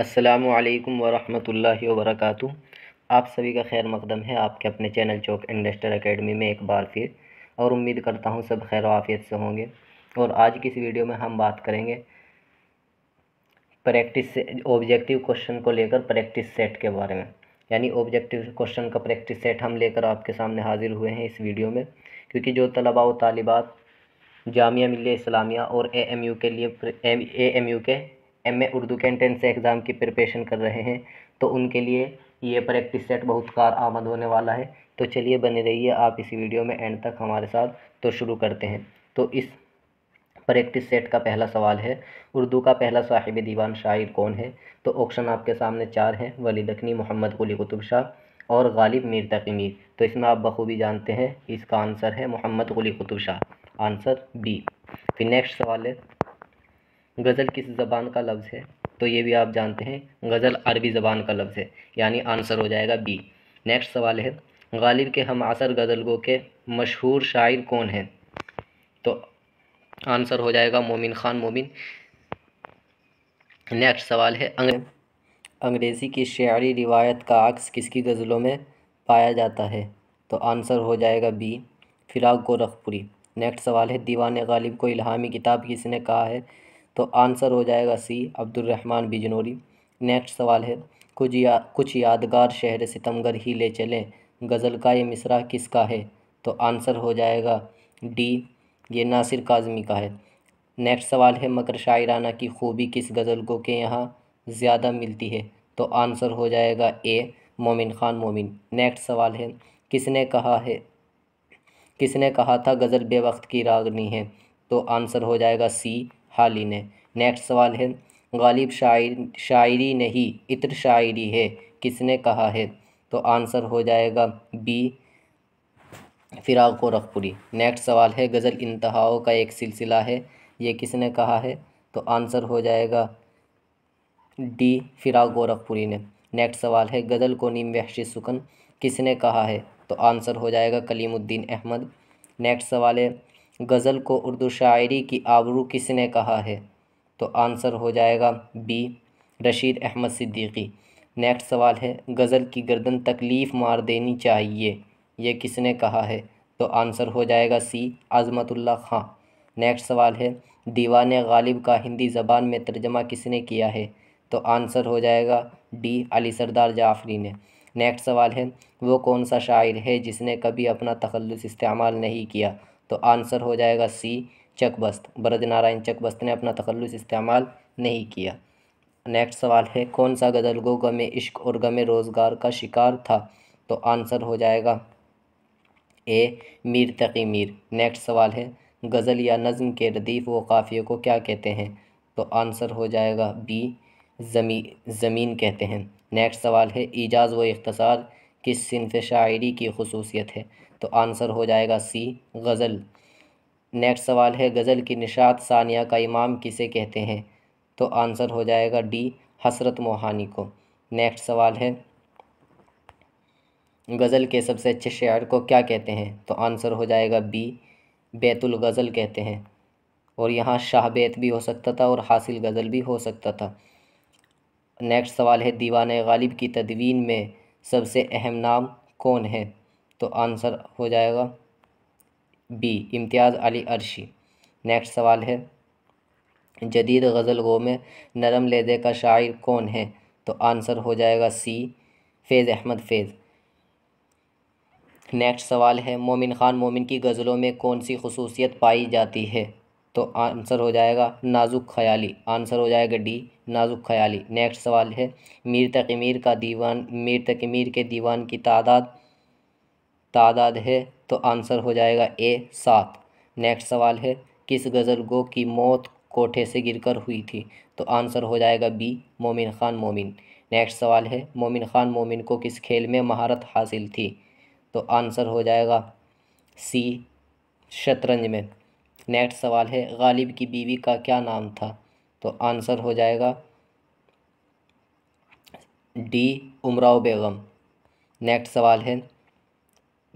असलकम वरम् वर्क आप सभी का खैर मकदम है आपके अपने चैनल चौक इंडस्ट्रियल एकेडमी में एक बार फिर और उम्मीद करता हूँ सब खैर वाफियत से होंगे और आज की इस वीडियो में हम बात करेंगे प्रैक्टिस से ऑब्जेक्टिव क्वेश्चन को लेकर प्रैक्टिस सेट के बारे में यानी ऑब्जेक्टिव क्वेश्चन का प्रैक्टिस सेट हम लेकर आपके सामने हाजिर हुए हैं इस वीडियो में क्योंकि जो तलबा व तालिबात जामिया मिल्लिया इस्लामिया और ए एम यू के लिए ए एम यू के एम ए उर्दू के एंट्रेंस एग्ज़ाम की प्रिपरेशन कर रहे हैं तो उनके लिए ये प्रैक्टिस सेट बहुत कार आमद होने वाला है तो चलिए बने रहिए आप इसी वीडियो में एंड तक हमारे साथ तो शुरू करते हैं तो इस प्रैक्टिस सेट का पहला सवाल है उर्दू का पहला साहिब दीवान शायर कौन है तो ऑप्शन आपके सामने चार हैं वली दखनी मोहम्मद कुली कुतुब शाह और गालिब मीर तकी मीर तो इसमें आप बखूबी जानते हैं इसका आंसर है मोहम्मद कुली कुतुब शाह आंसर बी फिर नेक्स्ट सवाल है गज़ल किस ज़बान का लफ्ज़ है तो ये भी आप जानते हैं गज़ल अरबी ज़बान का लफ्ज़ है यानी आंसर हो जाएगा बी नेक्स्ट सवाल है गालिब के हम असर गज़लगो के मशहूर शायर कौन हैं तो आंसर हो जाएगा मोमिन खान मोमिन नेक्स्ट सवाल है अंग्रेज़ी की शायरी रिवायत का अक्स किसकी गज़लों में पाया जाता है तो आंसर हो जाएगा बी फिराक गोरखपुरी नेक्स्ट सवाल है दीवान गालिब को इल्हामी किताब किसने कहा है तो आंसर हो जाएगा सी अब्दुलरहमान बिजनौरी नेक्स्ट सवाल है कुछ या कुछ यादगार शहर सितमगर ही ले चलें गज़ल का ये मिसरा किसका है तो आंसर हो जाएगा डी ये नासिर काजमी का है नेक्स्ट सवाल है मकर शायराना की खूबी किस गज़ल को के यहाँ ज़्यादा मिलती है तो आंसर हो जाएगा ए मोमिन खान मोमिन नेक्स्ट सवाल है किसने कहा है किसने कहा था गज़ल बेवक्त की रागनी है तो आंसर हो जाएगा सी ही ने नेक्स्ट सवाल है गालिब शायर शायरी नहीं इत्र शायरी है किसने कहा है तो आंसर हो जाएगा बी को गोरखपुरी नेक्स्ट सवाल है गज़ल इंतहाओं का एक सिलसिला है ये किसने कहा है तो आंसर हो जाएगा डी फिराग गोरखपुरी ने नेक्स्ट सवाल है गज़ल को नीम वहशी सुकन किसने कहा है तो आंसर हो जाएगा कलीमुद्दीन अहमद नेक्स्ट सवाल है गज़ल को उर्दू शायरी की आबरू किसने कहा है तो आंसर हो जाएगा बी रशीद अहमद सिद्दीकी नेक्स्ट सवाल है गज़ल की गर्दन तकलीफ़ मार देनी चाहिए यह किसने कहा है तो आंसर हो जाएगा सी आज़मतुल्ला खां नेक्स्ट सवाल है दीवान गालिब का हिंदी ज़बान में तर्जमा किसने किया है तो आंसर हो जाएगा डी अली सरदार जाफरी ने नेक्स्ट सवाल है वो कौन सा शायर है जिसने कभी अपना तखलस इस्तेमाल नहीं किया तो आंसर हो जाएगा सी चकबस्त ब्रज नारायण चकबस्त ने अपना तखलस इस्तेमाल नहीं किया नेक्स्ट सवाल है कौन सा गज़ल गो गमे इश्क और गमे रोज़गार का शिकार था तो आंसर हो जाएगा ए मीर तकी मीर नेक्स्ट सवाल है गज़ल या नज़म के रदीफ़ व काफ़िए को क्या कहते हैं तो आंसर हो जाएगा बी ज़मी ज़मीन कहते हैं नेक्स्ट सवाल है इजाज़ व इख्तसार किस सिनफ शायरी की खसूसियत है तो आंसर हो जाएगा सी गज़ल नेक्स्ट सवाल है गज़ल की निशात सानिया का इमाम किसे कहते हैं तो आंसर हो जाएगा डी हसरत मोहानी को नेक्स्ट सवाल है गज़ल के सबसे अच्छे शायर को क्या कहते हैं तो आंसर हो जाएगा बी बैतुल गज़ल कहते हैं और यहाँ शाह बैत भी हो सकता था और हासिल गज़ल भी हो सकता था नेक्स्ट सवाल है दीवान गालिब की तदवीन में सबसे अहम नाम कौन है तो आंसर हो जाएगा बी इम्तियाज़ अली अर्शी नेक्स्ट सवाल है जदीद गज़ल गो में नरम लेदे का शायर कौन है तो आंसर हो जाएगा सी फैज़ अहमद फेज़ नेक्स्ट सवाल है मोमिन ख़ान मोमिन की गज़लों में कौन सी खसूसियत पाई जाती है तो आंसर हो जाएगा नाजुक ख्याली आंसर हो जाएगा डी नाजुक ख्याली नेक्स्ट सवाल है मीर तकमीर का दीवान मीर तकमीर के दीवान की तादाद तादाद है तो आंसर हो जाएगा ए सात नेक्स्ट सवाल है किस गज़ल गो की मौत कोठे से गिरकर हुई थी तो आंसर हो जाएगा बी मोमिन खान मोमिन नेक्स्ट सवाल है मोमिन खान मोमिन को किस खेल में महारत हासिल थी तो आंसर हो जाएगा सी शतरंज में नेक्स्ट सवाल है गालिब की बीवी का क्या नाम था तो आंसर हो जाएगा डी उमराव बेगम नेक्स्ट सवाल है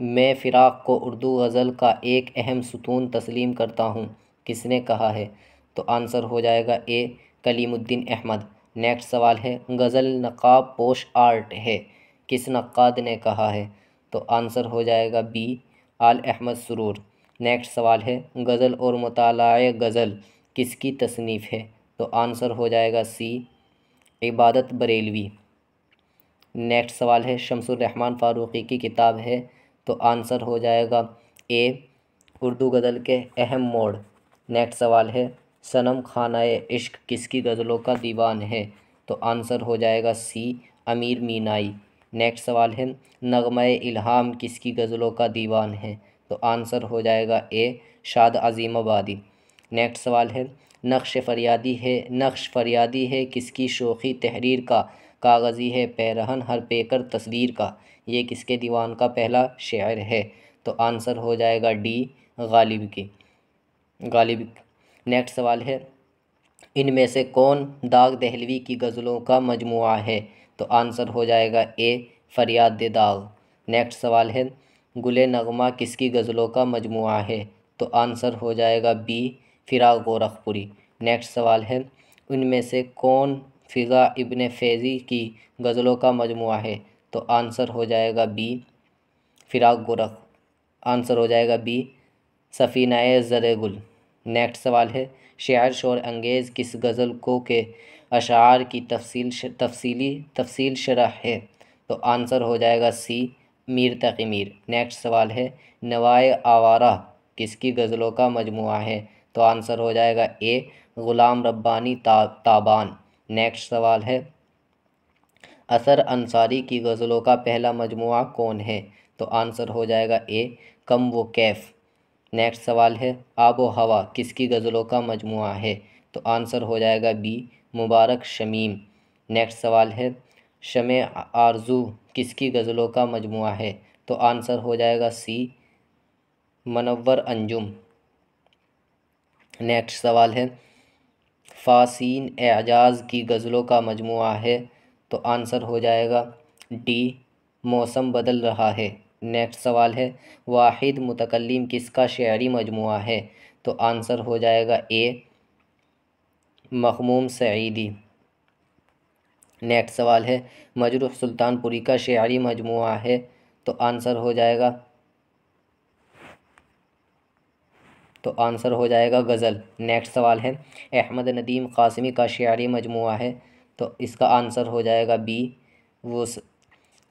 मैं फ़िराक़ को उर्दू गज़ल का एक अहम सुतून तस्लीम करता हूँ किसने कहा है तो आंसर हो जाएगा ए कलीमुद्दीन अहमद नेक्स्ट सवाल है गज़ल नक़ाब पोश आर्ट है किस नक़ाद ने कहा है तो आंसर हो जाएगा बी आल अहमद सुरूर नेक्स्ट सवाल है गज़ल और मताल गज़ल किसकी तसनीफ़ है तो आंसर हो जाएगा सी इबादत बरेलवी नेक्स्ट सवाल है शमसुररहमान फ़ारूक़ी की किताब है तो आंसर हो जाएगा ए उर्दू गज़ल के अहम मोड़ नेक्स्ट सवाल है सनम खाना इश्क किसकी गज़लों का दीवान है तो आंसर हो जाएगा सी अमीर मीनाई नेक्स्ट सवाल है नगमय इल्हाम किसकी गज़लों का दीवान है तो आंसर हो जाएगा ए शाद अजीम आबादी नेक्स्ट सवाल है नक्श फरियादी है नक्श फरियादी है किसकी शोखी तहरीर का कागज़ी है पैरहन हर पेकर तस्वीर का ये किसके दीवान का पहला शायर है तो आंसर हो जाएगा डी गालिब की गालिब नेक्स्ट सवाल है इनमें से कौन दाग दहलवी की गज़लों का मजमु है तो आंसर हो जाएगा ए फरियाद दाग नेक्स्ट सवाल है गुल नगमा किसकी गज़लों का मजमू है तो आंसर हो जाएगा बी फिराग गोरखपुरी नेक्स्ट सवाल है उनमें से कौन फ़िज़ा इबन फैज़ी की गज़लों का मजमु है तो आंसर हो जाएगा बी फ़िराक गुरख आंसर हो जाएगा बी सफ़ीनाए ज़रगुल नेक्स्ट सवाल है शेर शोर अंगेज़ किस गज़ल को के अशार की तफसील तफसीली तफसील शरह है तो आंसर हो जाएगा सी मीर तकी मीर नेक्स्ट सवाल है नवाए आवारा किसकी गज़लों का मजमु है तो आंसर हो जाएगा ए ग़ुलाम रब्बानी ता, ताबान नेक्स्ट सवाल है असर अंसारी की गज़लों का पहला मजमू कौन है तो आंसर हो जाएगा ए कम वो कैफ़ नेक्स्ट सवाल है आबो हवा किसकी गज़लों का मजमू है तो आंसर हो जाएगा बी मुबारक शमीम नेक्स्ट सवाल है शम आरजू किसकी गज़लों का मजमू है तो आंसर हो जाएगा सी मनवर अंजुम नेक्स्ट सवाल है फासीन एजाज़ की गज़लों का मजमू है तो आंसर हो जाएगा डी मौसम बदल रहा है नेक्स्ट सवाल है वाहिद मुतकलम किसका शारी मजमू है तो आंसर हो जाएगा ए मखमूम सईदी नेक्स्ट सवाल है मजरूफ़ सुल्तानपुरी का शारी मजमू है तो आंसर हो जाएगा तो आंसर हो जाएगा गज़ल नेक्स्ट सवाल है अहमद नदीम कासमी का शारी मजमू है तो इसका आंसर हो जाएगा बी वो स,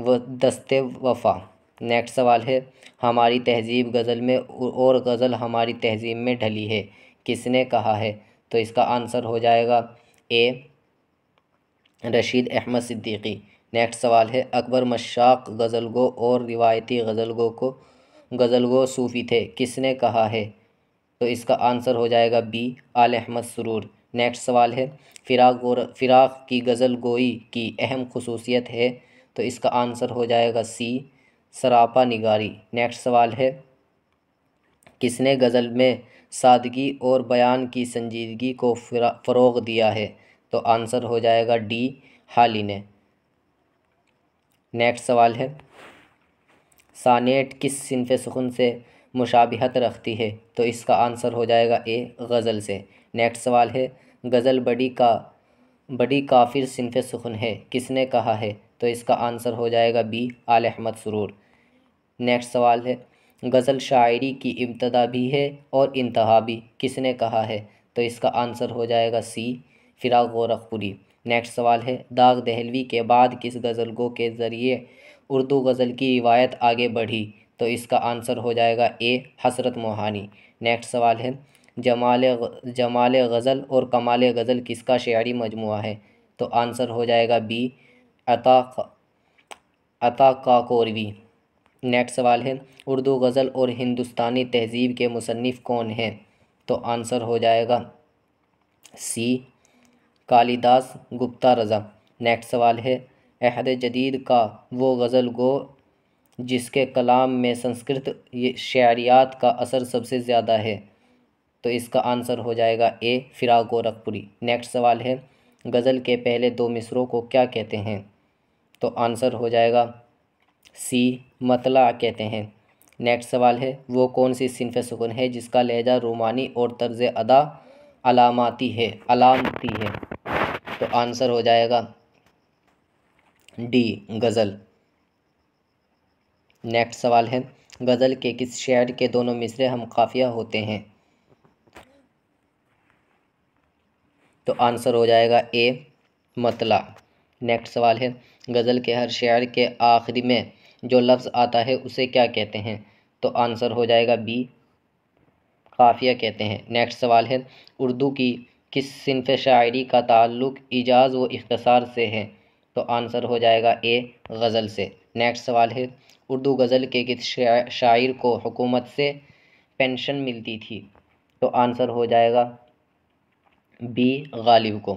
वो दस्ते वफ़ा नेक्स्ट सवाल है हमारी तहजीब गज़ल में और गज़ल हमारी तहजीब में ढली है किसने कहा है तो इसका आंसर हो जाएगा ए रशीद अहमद सिद्दीकी नेक्स्ट सवाल है अकबर मशाक गो और रिवायती गो को गज़ल गो सूफ़ी थे किसने कहा है तो इसका आंसर हो जाएगा बी आल अहमद सुरूर नेक्स्ट सवाल है फ़िराक गोर फ़िराक की गज़ल गोई की अहम खसूसियत है तो इसका आंसर हो जाएगा सी सरापा निगारी नेक्स्ट सवाल है किसने गज़ल में सादगी और बयान की संजीदगी को फ़रोग दिया है तो आंसर हो जाएगा डी हाली ने नेक्स्ट सवाल है सानेट किस सिनफ सुखन से मुशाबहत रखती है तो इसका आंसर हो जाएगा ए गज़ल से नेक्स्ट सवाल है गज़ल बड़ी का बड़ी काफिर सिनफ सुखन है किसने कहा है तो इसका आंसर हो जाएगा बी आल अहमद सरूर नेक्स्ट सवाल है गज़ल शायरी की इब्तदा भी है और इंतहा भी किसने कहा है तो इसका आंसर हो जाएगा सी फ़िराग गोरखपुरी नेक्स्ट सवाल है दाग दहलवी के बाद किस गज़ल गो के ज़रिए उर्दू गज़ल की रिवायत आगे बढ़ी तो इसका आंसर हो जाएगा ए हसरत मोहानी नेक्स्ट सवाल है जमाल जमाल गज़ल और कमाल गज़ल किसका शारी मजमु है तो आंसर हो जाएगा बी अता अता काकोरवी नेक्स्ट सवाल है उर्दू गज़ल और हिंदुस्तानी तहजीब के मुसनफ़ कौन हैं तो आंसर हो जाएगा सी कालिदास गुप्ता रज़ा नेक्स्ट सवाल है अहद जदीद का वो गज़ल गो जिसके कलाम में संस्कृत शायरियात का असर सबसे ज़्यादा है तो इसका आंसर हो जाएगा ए फ़िरा गोरखपुरी नेक्स्ट सवाल है गज़ल के पहले दो मिसरों को क्या कहते हैं तो आंसर हो जाएगा सी मतला कहते हैं नेक्स्ट सवाल है वो कौन सी सिनफ सुकून है जिसका लहजा रोमानी और तर्ज अदा अलामती है अलामती है तो आंसर हो जाएगा डी गज़ल नेक्स्ट सवाल है गज़ल के किस शेर के दोनों मिसरे हम काफिया होते हैं तो आंसर हो जाएगा ए मतला नेक्स्ट सवाल है गज़ल के हर शेर के आखिरी में जो लफ्ज़ आता है उसे क्या कहते हैं तो आंसर हो जाएगा बी काफिया कहते हैं नेक्स्ट सवाल है उर्दू की किस सिनफ शायरी का ताल्लुक़ इजाज़ व इख्तसार से है तो आंसर हो जाएगा ए गज़ल से नेक्स्ट सवाल है उर्दू गज़ल के किस शायर को हुकूमत से पेंशन मिलती थी तो आंसर हो जाएगा बी गालिब को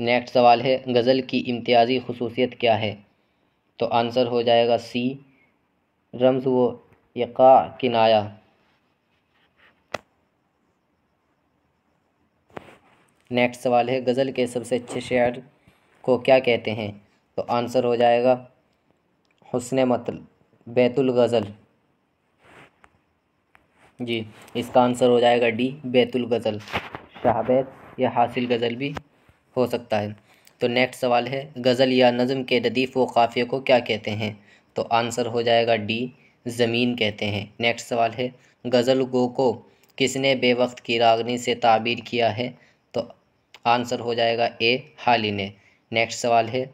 नेक्स्ट सवाल है गज़ल की इम्तियाज़ी खसूसियत क्या है तो आंसर हो जाएगा सी रमज़ व यका किनाया नेक्स्ट सवाल है गज़ल के सबसे अच्छे शायर को क्या कहते हैं तो आंसर हो जाएगा हुसन मतल बैतुल गज़ल जी इसका आंसर हो जाएगा डी बैतुल गज़ल शाहबैत या हासिल गज़ल भी हो सकता है तो नेक्स्ट सवाल है गज़ल या नज़म के लदीफ़ व काफ़िये को क्या कहते हैं तो आंसर हो जाएगा डी ज़मीन कहते हैं नेक्स्ट सवाल है गज़ल गो को किसने बेवक्त की रागनी से ताबीर किया है तो आंसर हो जाएगा ए हाली ने नेक्स्ट सवाल है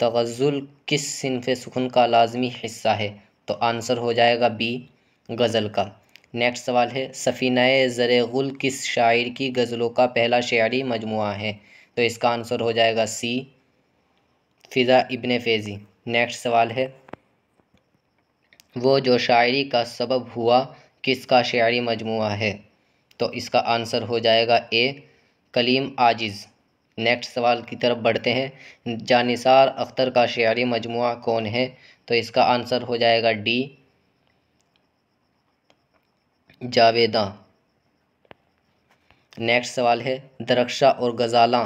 तगज़ुल किस सिनफ सुखन का लाजमी हिस्सा है तो आंसर हो जाएगा बी गज़ल का नेक्स्ट सवाल है सफ़ीना ज़रगुल किस शायर की गज़लों का पहला शायरी मजमू है तो इसका आंसर हो जाएगा सी फ़िज़ा इबन फ़ेज़ी नेक्स्ट सवाल है वो जो शायरी का सबब हुआ किसका शायरी मजमू है तो इसका आंसर हो जाएगा ए कलीम आजिज़ नेक्स्ट सवाल की तरफ बढ़ते हैं जानिसार अख्तर का शारी मजमु कौन है तो इसका आंसर हो जाएगा डी जावेदा नेक्स्ट सवाल है दरक्षा और गज़ाला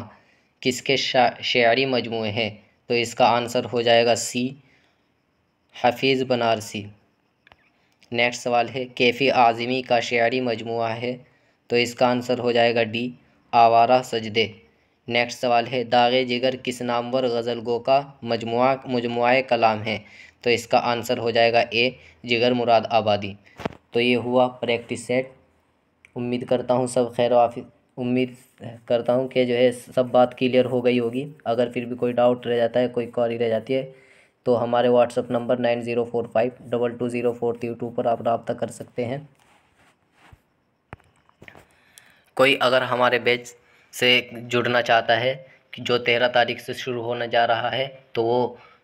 किसके शारी मजमू हैं तो इसका आंसर हो जाएगा सी हफीज़ बनारसी नेक्स्ट सवाल है कैफ़ी आज़मी का शारी मजमु है तो इसका आंसर हो जाएगा डी आवारा सजदे नेक्स्ट सवाल है दागे जिगर किस नामवर गज़ल गो का मजमुआ मजमु कलाम है तो इसका आंसर हो जाएगा ए जिगर मुराद आबादी तो ये हुआ प्रैक्टिस सेट उम्मीद करता हूँ सब खैर वाफि उम्मीद करता हूँ कि जो है सब बात क्लियर हो गई होगी अगर फिर भी कोई डाउट रह जाता है कोई क्वारी रह जाती है तो हमारे WhatsApp number nine zero four five double two zero four three two पर आप रबता कर सकते हैं कोई अगर हमारे बेच से जुड़ना चाहता है जो तेरह तारीख से शुरू होने जा रहा है तो वो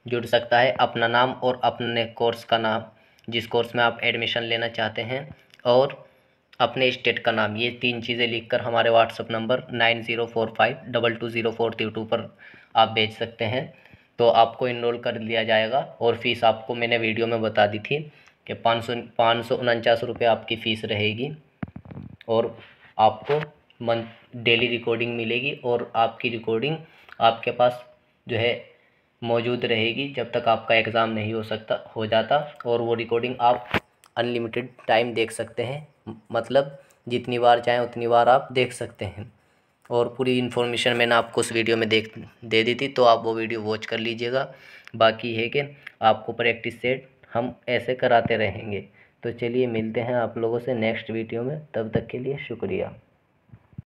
जुड़ सकता है अपना नाम और अपने कोर्स का नाम जिस कोर्स में आप एडमिशन लेना चाहते हैं और अपने स्टेट का नाम ये तीन चीज़ें लिखकर हमारे WhatsApp number nine zero four five double two zero four three two पर आप भेज सकते हैं तो आपको इनरोल कर लिया जाएगा और फीस आपको मैंने वीडियो में बता दी थी कि पाँच सौ पाँच सौ उनचास रुपये आपकी फ़ीस रहेगी और आपको मंथ डेली रिकॉर्डिंग मिलेगी और आपकी रिकॉर्डिंग आपके पास जो है मौजूद रहेगी जब तक आपका एग्ज़ाम नहीं हो सकता हो जाता और वो रिकॉर्डिंग आप अनलिमिटेड टाइम देख सकते हैं मतलब जितनी बार चाहें उतनी बार आप देख सकते हैं और पूरी इन्फॉर्मेशन मैंने आपको उस वीडियो में देख दे दी थी तो आप वो वीडियो वॉच कर लीजिएगा बाकी है कि आपको प्रैक्टिस सेट हम ऐसे कराते रहेंगे तो चलिए मिलते हैं आप लोगों से नेक्स्ट वीडियो में तब तक के लिए शुक्रिया